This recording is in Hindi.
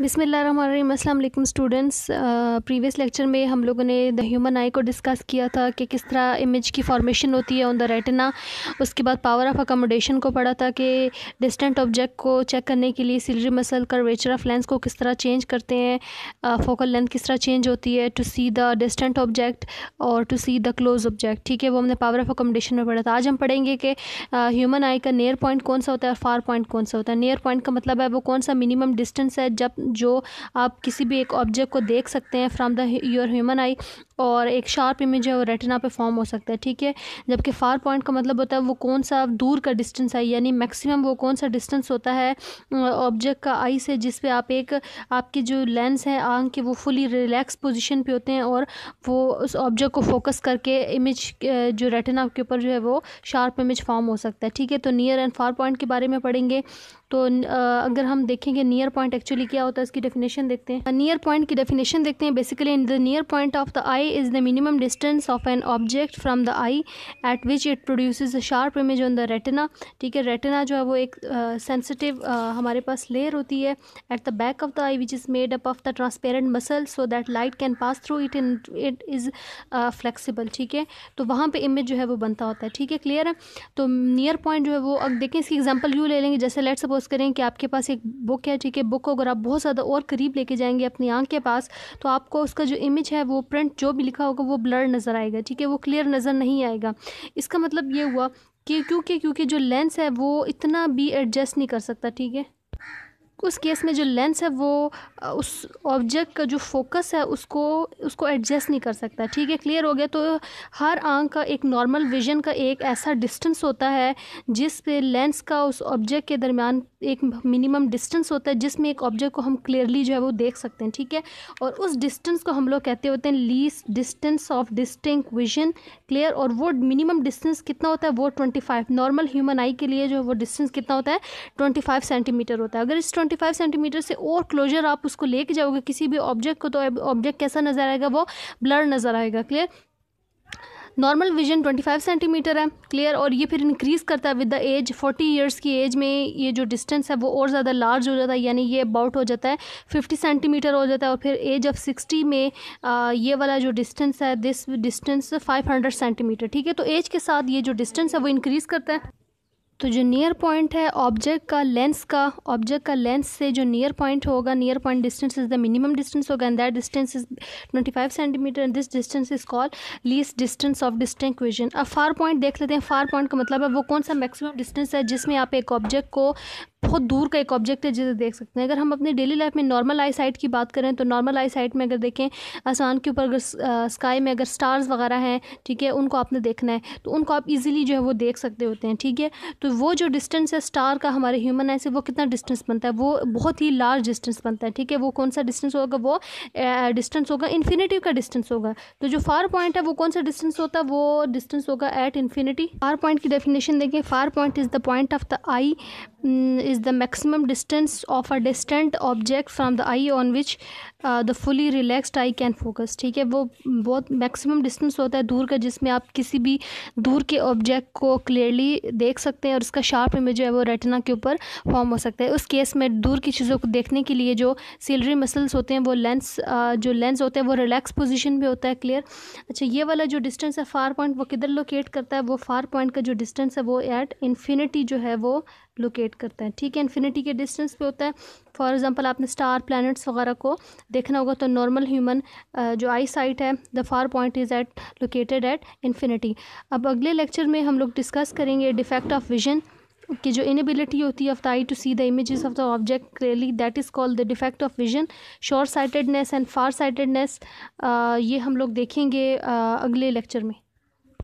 बिसमिल स्टूडेंट्स प्रीवियस लेक्चर में हम लोगों ने द ह्यूमन आई को डिस्कस किया था कि किस तरह इमेज की फॉर्मेशन होती है ऑन द रेटिना उसके बाद पावर ऑफ अकोमोडेशन को पढ़ा था कि डिस्टेंट ऑब्जेक्ट को चेक करने के लिए ciliary muscle curvature of lens को किस तरह चेंज करते हैं फोकल लेंथ किस तरह चेंज होती है to see the distant object और to see the close object ठीक है वो हमने पावर ऑफ अकोमोडेशन में पढ़ा था आज हम पढ़ेंगे कि ह्यूमन आई का नियर पॉइंट कौन सा होता है और फार पॉइंट कौन सा होता है नियर पॉइंट का मतलब है वो कौन सा मिनिमम डिस्टेंस है जब जो आप किसी भी एक ऑब्जेक्ट को देख सकते हैं from the your human eye और एक शार्प इमेज है वो रेटिना पे फॉर्म हो सकता है ठीक है जबकि फार पॉइंट का मतलब होता है वो कौन सा दूर का डिस्टेंस है यानी मैक्सिमम वो कौन सा डिस्टेंस होता है ऑब्जेक्ट का आई से जिस पे आप एक आपकी जो लेंस है आंख के वो फुली रिलैक्स पोजीशन पे होते हैं और वो उस ऑब्जेक्ट को फोकस करके इमेज जो रेटिना के ऊपर जो है वो शार्प इमेज फॉर्म हो सकता है ठीक है तो नियर एंड फार पॉइंट के बारे में पढ़ेंगे तो अगर हम देखेंगे नियर पॉइंट एक्चुअली क्या होता है इसकी डेफिनेशन देखते हैं नियर पॉइंट की डेफिनेशन देखते हैं basically in the near point of the eye is the minimum distance of an object from the eye at which it produce a sharp image on the retina ठीक है रेटिना जो है वो एक सेंसिटिव uh, uh, हमारे पास लेयर होती है at the back of the eye which is made up of the transparent muscle so that light can pass through it in it is flexible ठीक है तो वहाँ पर इमेज जो है वो बनता होता है ठीक है क्लियर है तो नियर पॉइंट जो है वो अब देखें इसकी एग्जाम्पल यू ले लेंगे जैसे लेट सपोज सपोज़ करें कि आपके पास एक बुक है ठीक है बुक को अगर आप बहुत ज़्यादा और करीब लेके जाएंगे अपनी आँख के पास तो आपको उसका जो इमेज है वो प्रिंट जो भी लिखा होगा वो ब्लर नज़र आएगा ठीक है वो क्लियर नज़र नहीं आएगा इसका मतलब ये हुआ कि क्योंकि क्योंकि जो लेंस है वो इतना भी एडजस्ट नहीं कर सकता ठीक है उस केस में जो लेंस है वो उस ऑब्जेक्ट का जो फोकस है उसको उसको एडजस्ट नहीं कर सकता ठीक है क्लियर हो गया तो हर आंख का एक नॉर्मल विजन का एक ऐसा डिस्टेंस होता है जिस पे लेंस का उस ऑब्जेक्ट के दरमियान एक मिनिमम डिस्टेंस होता है जिसमें एक ऑब्जेक्ट को हम क्लियरली जो है वो देख सकते हैं ठीक है और उस डिस्टेंस को हम लोग कहते होते हैं least distance of distinct vision clear और वो मिनिमम डिस्टेंस कितना होता है वो twenty five normal human eye के लिए जो है वो डिस्टेंस कितना होता है ट्वेंटी फाइव सेंटीमीटर होता है अगर इस 75 सेंटीमीटर से और क्लोजर आप उसको लेके जाओगे किसी भी ऑब्जेक्ट को तो ऑब्जेक्ट कैसा नज़र आएगा वो ब्लर नज़र आएगा क्लियर नॉर्मल विजन 25 सेंटीमीटर है क्लियर और ये फिर इंक्रीज़ करता है विद द एज 40 इयर्स की एज में ये जो डिस्टेंस है वो और ज़्यादा लार्ज हो जाता है यानी ये अबाउट हो जाता है 50 सेंटीमीटर हो जाता है और फिर एज ऑफ 60 में आ, ये वाला जो डिस्टेंस है दिस डिस्टेंस 500 सेंटीमीटर ठीक है तो एज के साथ ये जो डिस्टेंस है वो इंक्रीज़ करता है तो जो नियर पॉइंट है ऑब्जेक्ट का लेंस का ऑब्जेक्ट का लेंस से जो नियर पॉइंट होगा near point distance is the minimum distance होगा and that distance is twenty five centimetre and this distance is call least distance of distinct vision अब फार पॉइंट देख लेते हैं फार पॉइंट का मतलब है वो कौन सा मैक्सिमम डिस्टेंस है जिसमें आप एक ऑब्जेक्ट को बहुत दूर का एक ऑब्जेक्ट है जिसे देख सकते हैं अगर हम अपनी डेली लाइफ में नॉर्मल आई साइट की बात करें तो नॉर्मल आई साइट में अगर देखें आसमान के ऊपर अगर स्काई में अगर स्टार्स वगैरह हैं ठीक है उनको आपने देखना है तो उनको आप इजीली जो है वो देख सकते होते हैं ठीक है तो वो जो डिस्टेंस है स्टार का हमारे ह्यूमन आई से वो कितना डिस्टेंस बनता है वो बहुत ही लार्ज डिस्टेंस बनता है ठीक है वो कौन सा डिस्टेंस होगा वो डिस्टेंस होगा इन्फिनिटी का डिस्टेंस होगा तो जो फार पॉइंट है वो कौन सा डिस्टेंस होता है वो डिस्टेंस होगा एट इन्फिनिटी फार पॉइंट की डेफिनेशन देखें far point is the point of the eye is the maximum distance of a distant object from the eye on which the fully fully eye can focus ठीक है वो बहुत maximum डिस्टेंस होता है दूर का जिसमें आप किसी भी दूर के ऑब्जेक्ट को क्लियरली देख सकते हैं और उसका शार्प इमेज है वो रेटना के ऊपर फॉर्म हो सकता है उस केस में दूर की चीज़ों को देखने के लिए जो सिलरी मसल्स होते हैं वो लेंस uh, जो लेंस होते हैं वो रिलैक्स पोजिशन में होता है क्लियर अच्छा ये वाला जो डिस्टेंस है फार पॉइंट वो किधर लोकेट करता है वो फार पॉइंट का जो डिस्टेंस है वो एट इन्फिनिटी जो है वो लोकेट करता है ठीक है इन्फिनिटी के डिस्टेंस पे होता है फॉर एग्ज़ाम्पल आपने स्टार प्लैनेट्स वगैरह को देखना होगा तो नॉर्मल ह्यूमन जो आई साइट है the far point is at located at infinity अब अगले लेक्चर में हम लोग डिस्कस करेंगे डिफेक्ट ऑफ विजन की जो इनबिलिटी होती है of the eye to see the images of the object clearly that is called the defect of vision short sightedness and far sightedness ये हम लोग देखेंगे uh, अगले लेक्चर में